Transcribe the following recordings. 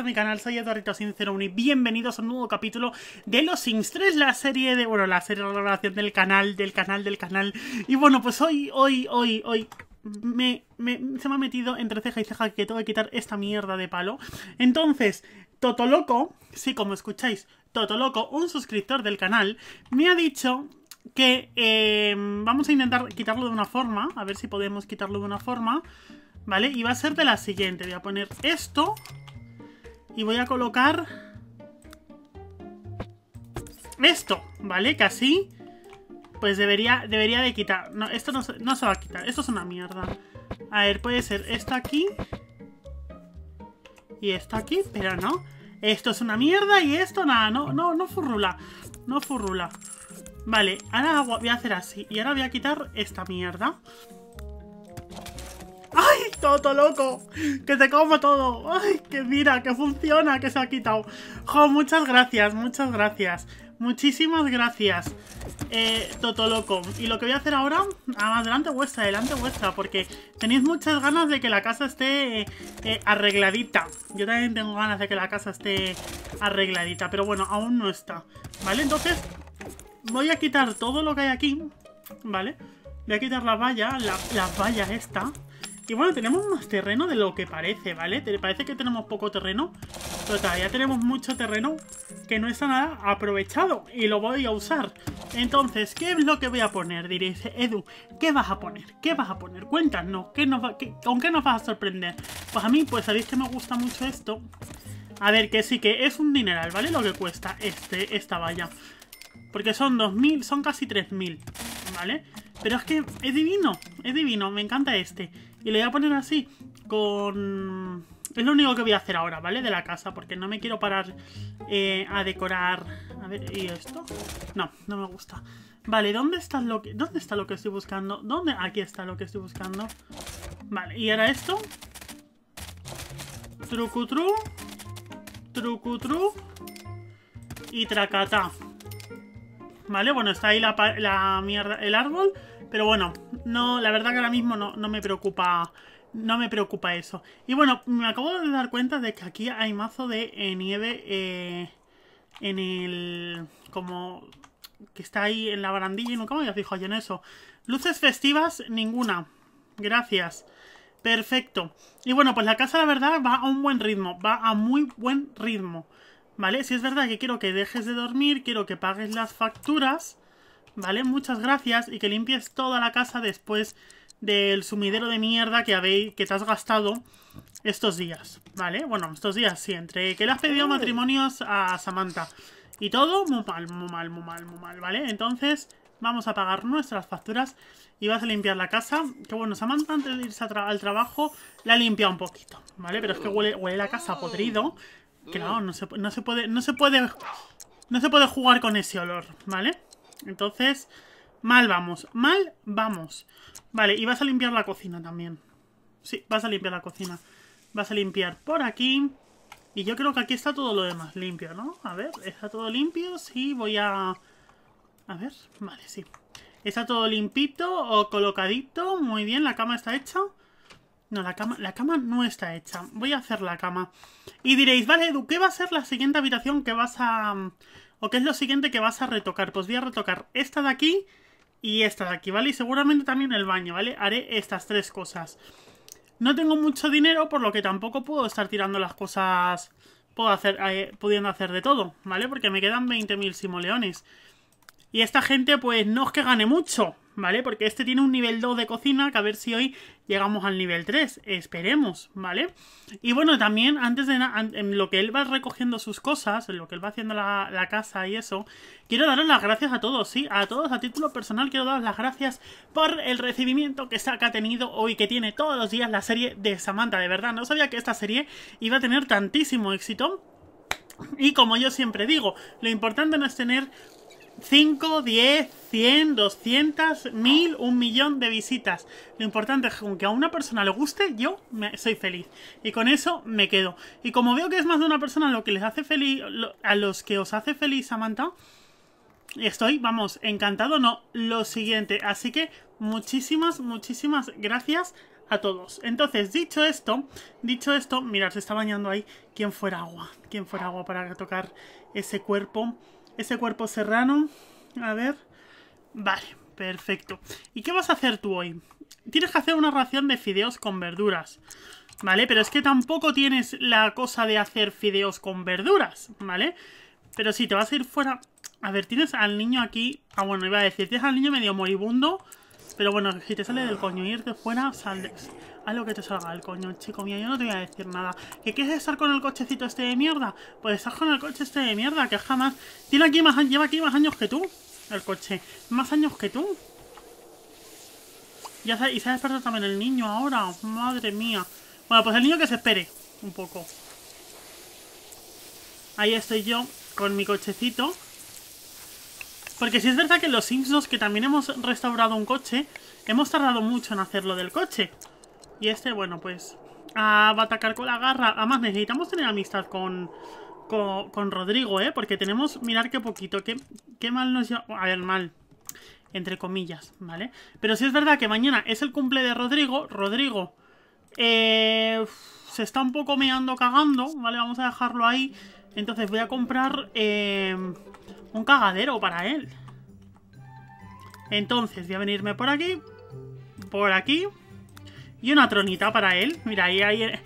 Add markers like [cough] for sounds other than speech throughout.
a mi canal, soy Eduardo Sincero y bienvenidos a un nuevo capítulo de Los Sims 3, la serie de, bueno, la serie de valoración del canal, del canal, del canal. Y bueno, pues hoy, hoy, hoy, hoy me, se me ha metido entre ceja y ceja que tengo que quitar esta mierda de palo. Entonces, Totoloco, sí, como escucháis, Totoloco, un suscriptor del canal, me ha dicho que em, vamos a intentar quitarlo de una forma, a ver si podemos quitarlo de una forma. ¿vale? Y va a ser de la siguiente. Voy a poner esto y voy a colocar... Esto, ¿vale? Que así... Pues debería, debería de quitar. No, esto no, no se va a quitar. Esto es una mierda. A ver, puede ser esto aquí. Y esto aquí, pero no. Esto es una mierda y esto nada. No, no, no furrula. No furrula. Vale, ahora voy a hacer así. Y ahora voy a quitar esta mierda. ¡Ay, Toto loco! ¡Que te como todo! ¡Ay, que mira, que funciona, que se ha quitado! ¡Jo, muchas gracias, muchas gracias! Muchísimas gracias, eh, Toto loco. Y lo que voy a hacer ahora, ah, adelante vuestra, adelante vuestra, porque tenéis muchas ganas de que la casa esté eh, eh, arregladita. Yo también tengo ganas de que la casa esté arregladita, pero bueno, aún no está. ¿Vale? Entonces, voy a quitar todo lo que hay aquí, ¿vale? Voy a quitar la valla, la, la valla esta, y bueno, tenemos más terreno de lo que parece, ¿vale? te Parece que tenemos poco terreno, pero todavía tenemos mucho terreno que no está nada aprovechado y lo voy a usar. Entonces, ¿qué es lo que voy a poner? Diréis, Edu, ¿qué vas a poner? ¿Qué vas a poner? Cuéntanos, ¿qué nos ¿con qué nos vas a sorprender? Pues a mí, pues sabéis que me gusta mucho esto. A ver, que sí, que es un dineral, ¿vale? Lo que cuesta este, esta valla. Porque son 2.000, son casi 3.000, ¿vale? Pero es que es divino, es divino, me encanta este. Y le voy a poner así, con... Es lo único que voy a hacer ahora, ¿vale? De la casa, porque no me quiero parar eh, a decorar... A ver, ¿y esto? No, no me gusta. Vale, ¿dónde está lo que, ¿dónde está lo que estoy buscando? ¿Dónde? Aquí está lo que estoy buscando. Vale, ¿y ahora esto? Trucutru. Trucutru. Y tracata. Vale, bueno, está ahí la, la mierda, el árbol. Pero bueno, no, la verdad que ahora mismo no, me preocupa no me preocupa eso. Y bueno, me acabo de dar cuenta de que aquí hay mazo de eh, nieve eh, en el... como... que está ahí en la barandilla y nunca me había fijado yo en eso. Luces festivas, ninguna. Gracias. Perfecto. Y bueno, pues la casa la verdad va a un buen ritmo, va a muy buen ritmo. ¿Vale? Si es verdad que quiero que dejes de dormir, quiero que pagues las facturas... ¿vale? Muchas gracias y que limpies toda la casa después del sumidero de mierda que habéis que te has gastado estos días, ¿vale? Bueno, estos días sí, entre que le has pedido matrimonios a Samantha y todo, muy mal, muy mal, muy mal, muy mal, ¿vale? Entonces, vamos a pagar nuestras facturas y vas a limpiar la casa. Que bueno, Samantha antes de irse al trabajo la limpia un poquito, ¿vale? Pero es que huele, huele la casa podrido. Claro, no se, no se puede, no se puede, no se puede jugar con ese olor, ¿vale? Entonces, mal vamos, mal vamos. Vale, y vas a limpiar la cocina también. Sí, vas a limpiar la cocina. Vas a limpiar por aquí. Y yo creo que aquí está todo lo demás limpio, ¿no? A ver, está todo limpio. Sí, voy a... A ver, vale, sí. Está todo limpito o colocadito. Muy bien, la cama está hecha. No, la cama, la cama no está hecha. Voy a hacer la cama. Y diréis, vale, Edu, ¿qué va a ser la siguiente habitación que vas a, o qué es lo siguiente que vas a retocar. Pues voy a retocar esta de aquí y esta de aquí, ¿vale? Y seguramente también el baño, ¿vale? Haré estas tres cosas. No tengo mucho dinero, por lo que tampoco puedo estar tirando las cosas... Puedo hacer, eh, pudiendo hacer de todo, ¿vale? Porque me quedan 20.000 simoleones. Y esta gente, pues, no es que gane mucho, ¿vale? Porque este tiene un nivel 2 de cocina, que a ver si hoy llegamos al nivel 3, esperemos, ¿vale? Y bueno, también antes de en lo que él va recogiendo sus cosas, en lo que él va haciendo la, la casa y eso, quiero daros las gracias a todos, sí, a todos, a título personal, quiero daros las gracias por el recibimiento que Saka ha tenido hoy, que tiene todos los días la serie de Samantha, de verdad, no sabía que esta serie iba a tener tantísimo éxito. Y como yo siempre digo, lo importante no es tener 5, 10, 100, 200, 1000, un millón de visitas. Lo importante es que aunque a una persona le guste, yo me, soy feliz. Y con eso me quedo. Y como veo que es más de una persona lo que les hace feliz, a los que os hace feliz Samantha, estoy, vamos, encantado, no, lo siguiente. Así que muchísimas, muchísimas gracias a todos. Entonces, dicho esto, dicho esto, mirad, se está bañando ahí. ¿Quién fuera agua? ¿Quién fuera agua para tocar ese cuerpo? Ese cuerpo serrano. A ver. Vale, perfecto. ¿Y qué vas a hacer tú hoy? Tienes que hacer una ración de fideos con verduras. ¿Vale? Pero es que tampoco tienes la cosa de hacer fideos con verduras. ¿Vale? Pero si te vas a ir fuera... A ver, tienes al niño aquí... Ah, bueno, iba a decir, tienes al niño medio moribundo. Pero bueno, si te sale del coño irte fuera, sales... Haz lo que te salga el coño, chico mío. Yo no te voy a decir nada. ¿Que quieres estar con el cochecito este de mierda? Pues estás con el coche este de mierda, que jamás... Tiene aquí más, lleva aquí más años que tú, el coche. Más años que tú. y se ha despertado también el niño ahora. Madre mía. Bueno, pues el niño que se espere un poco. Ahí estoy yo con mi cochecito. Porque si es verdad que los Sims 2, que también hemos restaurado un coche, hemos tardado mucho en hacerlo del coche. Y este, bueno, pues va a atacar con la garra. Además, necesitamos tener amistad con, con, Rodrigo, ¿eh? Porque tenemos, mirar qué poquito, qué, qué mal nos lleva... A ver, mal entre comillas, ¿vale? Pero si es verdad que mañana es el cumple de Rodrigo. Rodrigo eh, se está un poco meando cagando, ¿vale? Vamos a dejarlo ahí. Entonces voy a comprar em, un cagadero para él. Entonces voy a venirme por aquí, por aquí y una tronita para él. Mira, ahí, hay... Eh,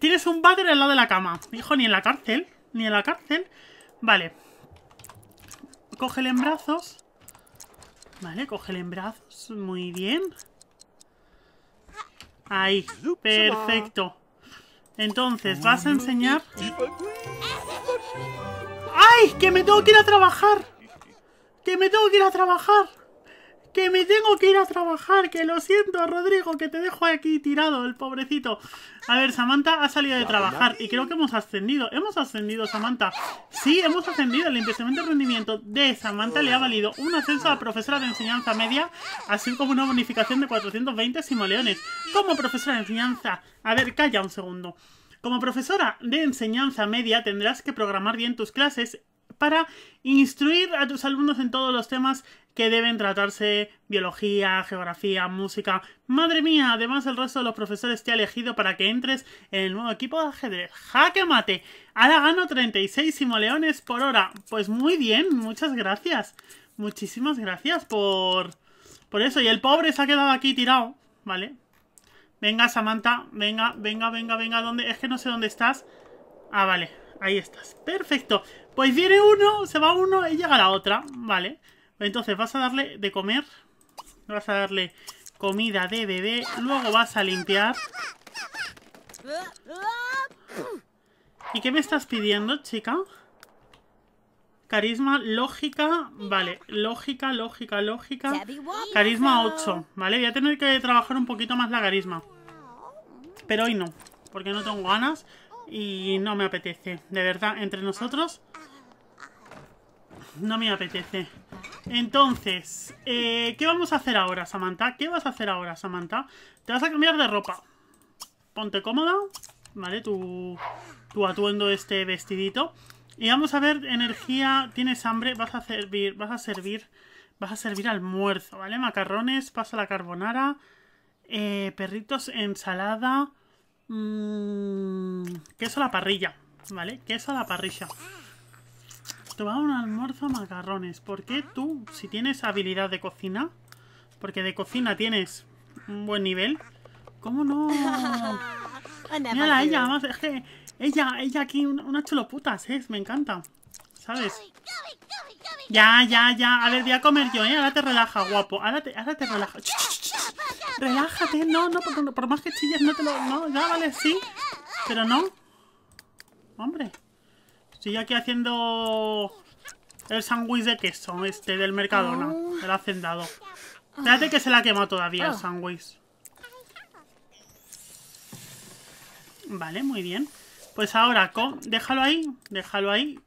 tienes un váter al lado de la cama. Hijo, ni en la cárcel. Ni en la cárcel. Vale. Cógele en brazos. Vale, cógele en brazos. Muy bien. Ahí. Perfecto. Entonces, vas a enseñar... ¡Ay! ¡Que me tengo que ir a trabajar! ¡Que me tengo que ir a trabajar! que me tengo que ir a trabajar, que lo siento, Rodrigo, que te dejo aquí tirado, el pobrecito. A ver, Samantha ha salido de trabajar y creo que hemos ascendido. Hemos ascendido, Samantha. Sí, hemos ascendido. El rendimiento de Samantha le ha valido un ascenso a profesora de enseñanza media, así como una bonificación de 420 simoleones. Como profesora de enseñanza... A ver, calla un segundo. Como profesora de enseñanza media tendrás que programar bien tus clases para instruir a tus alumnos en todos los temas que deben tratarse biología, geografía, música. Madre mía, además el resto de los profesores te ha elegido para que entres en el nuevo equipo de ajedrez. ¡Jaque mate! Ahora gano 36 simoleones por hora. Pues muy bien, muchas gracias. Muchísimas gracias por... Por eso, y el pobre se ha quedado aquí tirado, ¿vale? Venga, Samantha, venga, venga, venga, venga, ¿dónde? Es que no sé dónde estás. Ah, vale, ahí estás. Perfecto. Pues viene uno, se va uno y llega la otra, ¿vale? vale entonces vas a darle de comer. Vas a darle comida de bebé. Luego vas a limpiar. ¿Y qué me estás pidiendo, chica? Carisma, lógica, vale, lógica, lógica, lógica. Carisma 8, ¿vale? Voy a tener que trabajar un poquito más la carisma. Pero hoy no, porque no tengo ganas y no me apetece. De verdad, entre nosotros, no me apetece. Entonces, eh, ¿qué vamos a hacer ahora, Samantha? ¿Qué vas a hacer ahora, Samantha? Te vas a cambiar de ropa. Ponte cómoda, ¿vale? Tu, tu atuendo, este vestidito. Y vamos a ver, energía, tienes hambre, vas a servir, vas a servir, vas a servir almuerzo, ¿vale? Macarrones, pasa la carbonara, eh, perritos, ensalada, mmm, queso a la parrilla, ¿vale? Queso a la parrilla a un almuerzo macarrones. ¿Por qué tú, si tienes habilidad de cocina, porque de cocina tienes un buen nivel, cómo no? [laughs] Mira ella, más es que ella, ella aquí, una, chuloputas, ¿eh? me encanta. ¿Sabes? Ya, ya, ya. A ver, voy a comer yo, ¿eh? Ahora te relaja, guapo. Ahora te, relaja. Relájate, no, no, por, por, más que chilles, no te lo. No, ya vale, sí. Pero no. Hombre. Sigue aquí haciendo el sándwich de queso, este, del Mercadona, ah. el hacendado. Espérate que se la quemó todavía el ah. sándwich. Vale, muy bien. Pues ahora, déjalo ahí, déjalo ahí.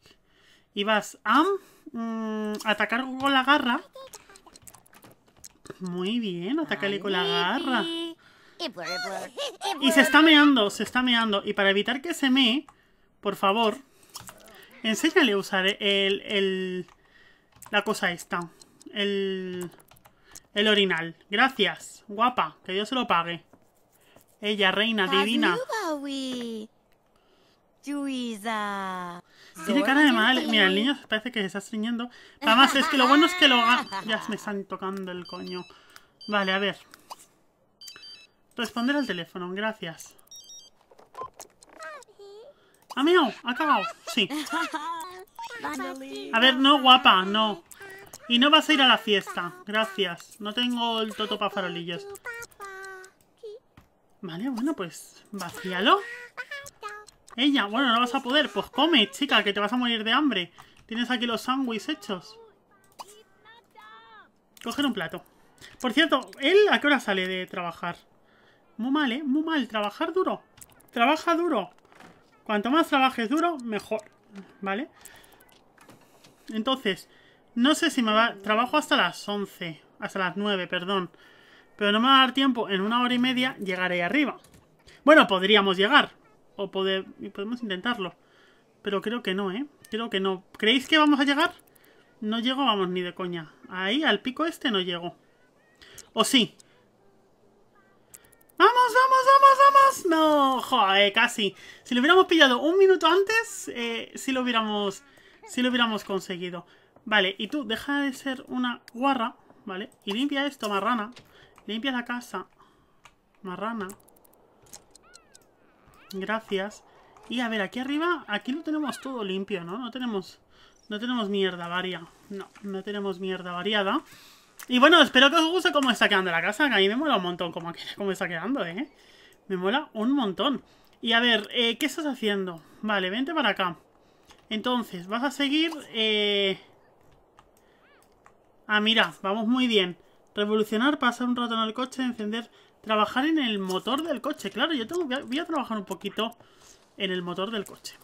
Y vas a mm, atacar con la garra. Muy bien, atácale con la garra. Y se está meando, se está meando. Y para evitar que se mee, por favor, Enséñale a usar el, el, la cosa esta. El, el orinal. Gracias, guapa. Que Dios se lo pague. Ella, reina divina. Tiene cara de mal. Mira, el niño parece que se está estreñiendo. Además, es que lo bueno es que lo... [laughs] Ya me están tocando el coño. Vale, a ver. Responder al teléfono, gracias mí no, ¡Ha cagado! Sí. A ver, no, guapa, no. Y no vas a ir a la fiesta. Gracias. No tengo el toto para farolillos. Vale, bueno, pues vacíalo. Ella, bueno, no vas a poder. Pues come, chica, que te vas a morir de hambre. Tienes aquí los sándwiches hechos. Coger un plato. Por cierto, ¿él a qué hora sale de trabajar? Muy mal, ¿eh? Muy mal. Trabajar duro. Trabaja duro. Cuanto más trabajes duro, mejor. ¿Vale? Entonces, no sé si me va... Trabajo hasta las 11. Hasta las 9, perdón. Pero no me va a dar tiempo. En una hora y media llegaré arriba. Bueno, podríamos llegar. O podemos intentarlo. Pero creo que no, ¿eh? Creo que no. ¿Creéis que vamos a llegar? No llego, vamos, ni de coña. Ahí, al pico este no llego. O sí. ¡Vamos, vamos, vamos, vamos! No, joder, casi. Si lo hubiéramos pillado un minuto antes, eh, sí si lo hubiéramos... Si lo hubiéramos conseguido. Vale, y tú, deja de ser una guarra, ¿vale? Y limpia esto, marrana. Limpia la casa. Marrana. Gracias. Y a ver, aquí arriba, aquí lo tenemos todo limpio, ¿no? No tenemos... No tenemos mierda varia. No, no tenemos mierda variada. Y bueno, espero que os guste cómo está quedando la casa, que a mí me mola un montón cómo, cómo está quedando, ¿eh? Me mola un montón. Y a ver, eh, ¿qué estás haciendo? Vale, vente para acá. Entonces, vas a seguir... Eh, ah, mira, vamos muy bien. Revolucionar, pasar un rato en el coche, encender... Trabajar en el motor del coche. Claro, yo tengo, voy a trabajar un poquito en el motor del coche.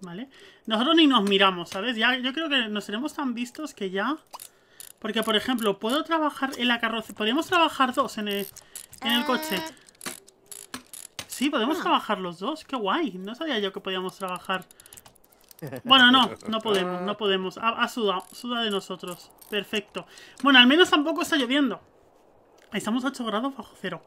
¿Vale? Nosotros ni nos miramos, ¿sabes? Ya, yo creo que nos seremos tan vistos que ya... Porque, por ejemplo, puedo trabajar en la carroza. Podríamos trabajar dos en el, en el coche. Eh. Sí, podemos ah. trabajar los dos. Qué guay. No sabía yo que podíamos trabajar. [laughs] Bueno, no, no podemos, no podemos. Ha, ha sudado, suda de nosotros. Perfecto. Bueno, al menos tampoco está lloviendo. Estamos a 8 grados bajo cero.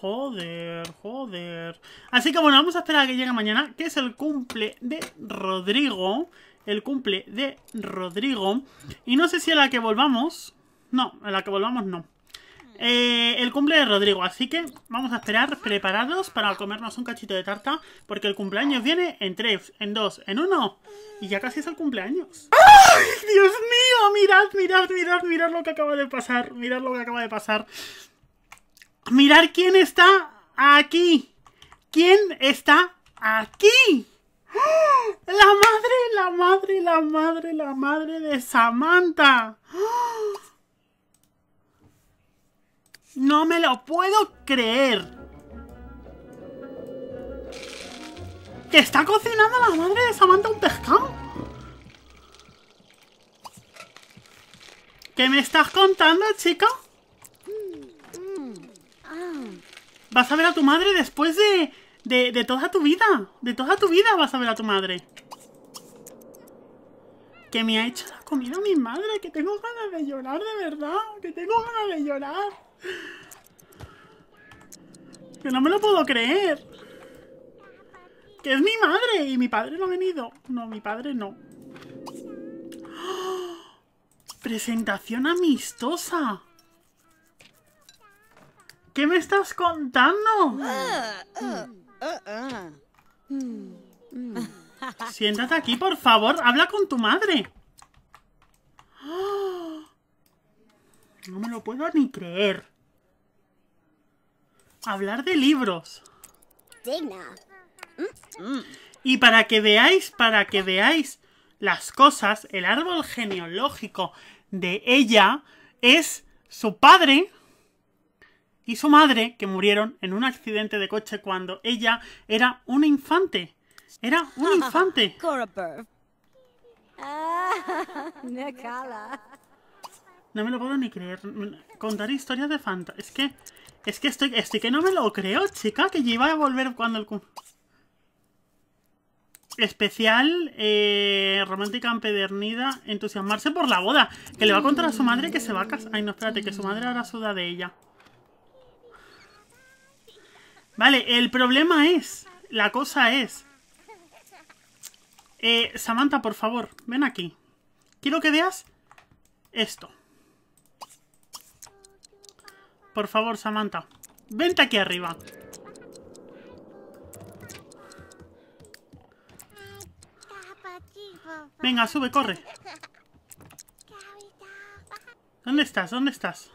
Joder, joder. Así que bueno, vamos a esperar a que llegue mañana, que es el cumple de Rodrigo el cumple de Rodrigo. Y no sé si a la que volvamos... No, a la que volvamos no. Eh, el cumple de Rodrigo, así que vamos a esperar preparados para comernos un cachito de tarta, porque el cumpleaños viene en tres, en dos, en uno, y ya casi es el cumpleaños. ¡Ay, Dios mío! Mirad, mirad, mirad, mirad lo que acaba de pasar, mirad lo que acaba de pasar. Mirad quién está aquí. ¿Quién está aquí? La madre, la madre, la madre, la madre de Samantha. No me lo puedo creer. ¿Que está cocinando la madre de Samantha un pescado? ¿Qué me estás contando, chico? ¿Vas a ver a tu madre después de de, toda tu vida. De toda tu vida vas a ver a tu madre. Que me ha hecho la comida mi madre. Que tengo ganas de llorar, de verdad. Que tengo ganas de llorar. Que no me lo puedo creer. Que es mi madre. Y mi padre no ha venido. No, mi padre no. ¡Oh! Presentación amistosa. ¿Qué me estás contando? Ah, ah. Siéntate aquí, por favor. Habla con tu madre. [gasps] No me lo puedo ni creer. Hablar de libros. Y para que veáis, para que veáis las cosas, el árbol genealógico de ella es su padre, y su madre que murieron en un accidente de coche cuando ella era una infante. Era un [laughs] infante. [laughs] No me lo puedo ni creer. Contar historias de fantasmas. Es que. Es que estoy. Estoy que no me lo creo, chica. Que iba a volver cuando el. Especial. Eh, romántica empedernida. Entusiasmarse por la boda. Que le va a contar a su madre que se va a casar. Ay, no, espérate, que su madre ahora suda de ella. Vale, el problema es, la cosa es... Eh, Samantha, por favor, ven aquí. Quiero que veas esto. Por favor, Samantha. Vente aquí arriba. Venga, sube, corre. ¿Dónde estás? ¿Dónde estás?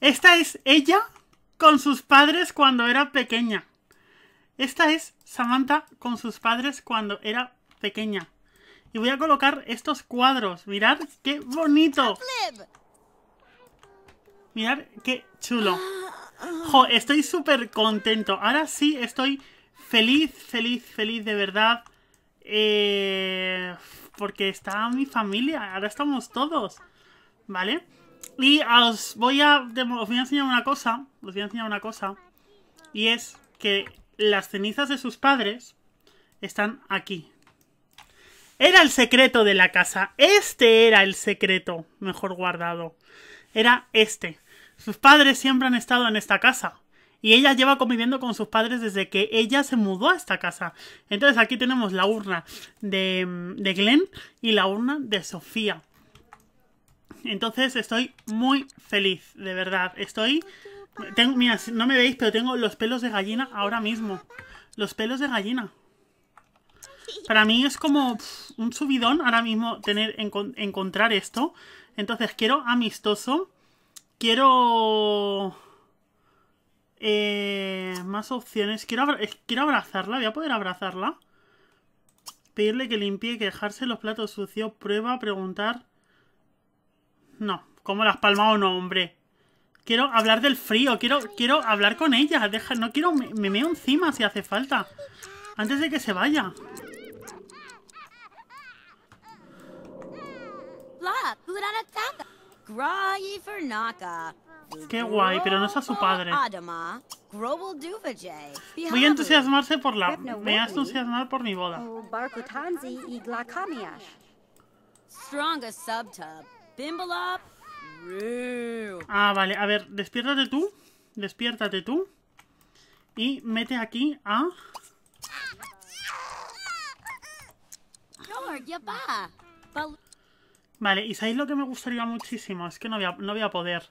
Esta es ella con sus padres cuando era pequeña. Esta es Samantha con sus padres cuando era pequeña. Y voy a colocar estos cuadros. Mirad qué bonito. Mirad qué chulo. estoy súper contento. Ahora sí estoy feliz, feliz, feliz de verdad. Eh, porque está mi familia. Ahora estamos todos. ¿Vale? Y os voy a, voy a enseñar una cosa, voy a enseñar una cosa, y es que las cenizas de sus padres están aquí. Era el secreto de la casa, este era el secreto mejor guardado, era este. Sus padres siempre han estado en esta casa. Y ella lleva conviviendo con sus padres desde que ella se mudó a esta casa. Entonces aquí tenemos la urna de, de Glenn y la urna de Sofía. Entonces estoy muy feliz, de verdad. Estoy... Tengo, mira, no me veis, pero tengo los pelos de gallina ahora mismo. Los pelos de gallina. Para mí es como un subidón ahora mismo tener encontrar esto. Entonces quiero amistoso. Quiero... Eh, más opciones. Quiero, quiero abrazarla. Voy a poder abrazarla. Pedirle que limpie, que quejarse los platos sucios. Prueba, preguntar. No, como las palmas o no, hombre? Quiero hablar del frío, quiero, quiero hablar con ella. no quiero, me, me meo encima si hace falta. Antes de que se vaya. Qué guay, pero no es a su padre. Voy a entusiasmarse por la... Me voy a por mi boda. Oh, Ah, vale. A ver, despiértate tú. Despiértate tú. Y mete aquí a... Vale, y ¿sabéis lo que me gustaría muchísimo? Es que no voy a, no poder.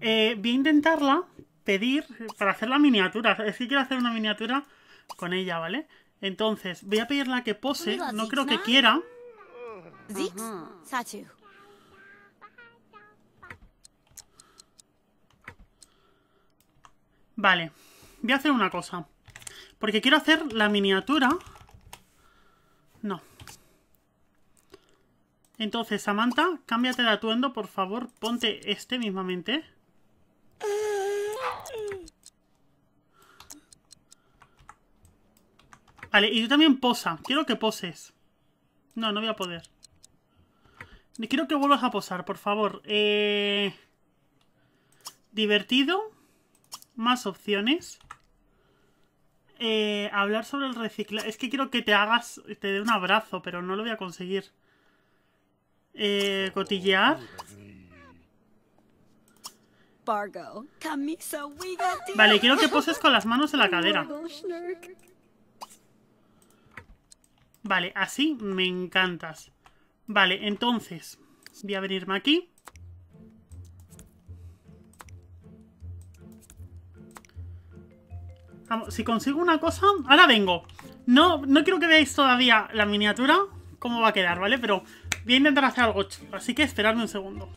Eh, voy a intentarla pedir para hacer la miniatura. Es que quiero hacer una miniatura con ella, ¿vale? Entonces, voy a pedirla que pose. No creo que quiera. Vale, voy a hacer una cosa. Porque quiero hacer la miniatura. No. Entonces, Samantha, cámbiate de atuendo, por favor. Ponte este mismamente. Vale, y tú también posa. Quiero que poses. No, no voy a poder. Quiero que vuelvas a posar, por favor. Eh... Divertido más opciones. Eh, hablar sobre el reciclaje. Es que quiero que te hagas, te dé un abrazo, pero no lo voy a conseguir. Eh, cotillear. Vale, quiero que poses con las manos en la cadera. Vale, así me encantas. Vale, entonces voy a venirme aquí. si consigo una cosa... Ahora vengo. No, no quiero que veáis todavía la miniatura, cómo va a quedar, ¿vale? Pero voy a intentar hacer algo así que esperadme un segundo.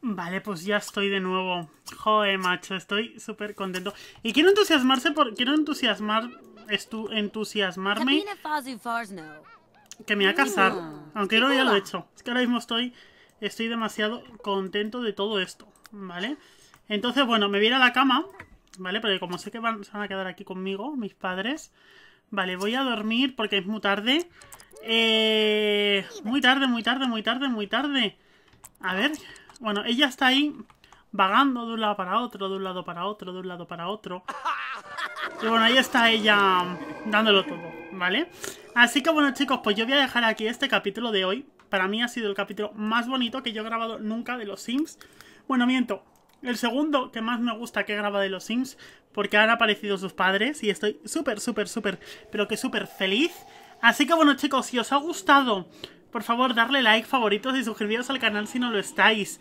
Vale, pues ya estoy de nuevo. Joder, macho, estoy súper contento. Y quiero entusiasmarse por... Quiero entusiasmar... entusiasmarme... Que me va a casar. Aunque no ya lo he hecho. Es que ahora mismo estoy... Estoy demasiado contento de todo esto, ¿vale? Entonces, bueno, me voy a a la cama ¿vale? Porque como sé que van, se van a quedar aquí conmigo, mis padres, vale, voy a dormir porque es muy tarde. Eh, muy tarde, muy tarde, muy tarde, muy tarde. A ver, bueno, ella está ahí vagando de un lado para otro, de un lado para otro, de un lado para otro. Y bueno, ahí está ella dándolo todo, ¿vale? Así que bueno chicos, pues yo voy a dejar aquí este capítulo de hoy. Para mí ha sido el capítulo más bonito que yo he grabado nunca de los Sims. Bueno, miento, el segundo que más me gusta que graba de los Sims, porque han aparecido sus padres y estoy súper, súper, súper, pero que súper feliz. Así que bueno chicos, si os ha gustado, por favor darle like, favoritos y suscribiros al canal si no lo estáis.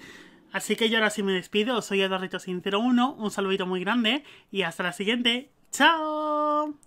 Así que yo ahora sí me despido, soy Eduardo Sin01, un saludito muy grande y hasta la siguiente. ¡Chao!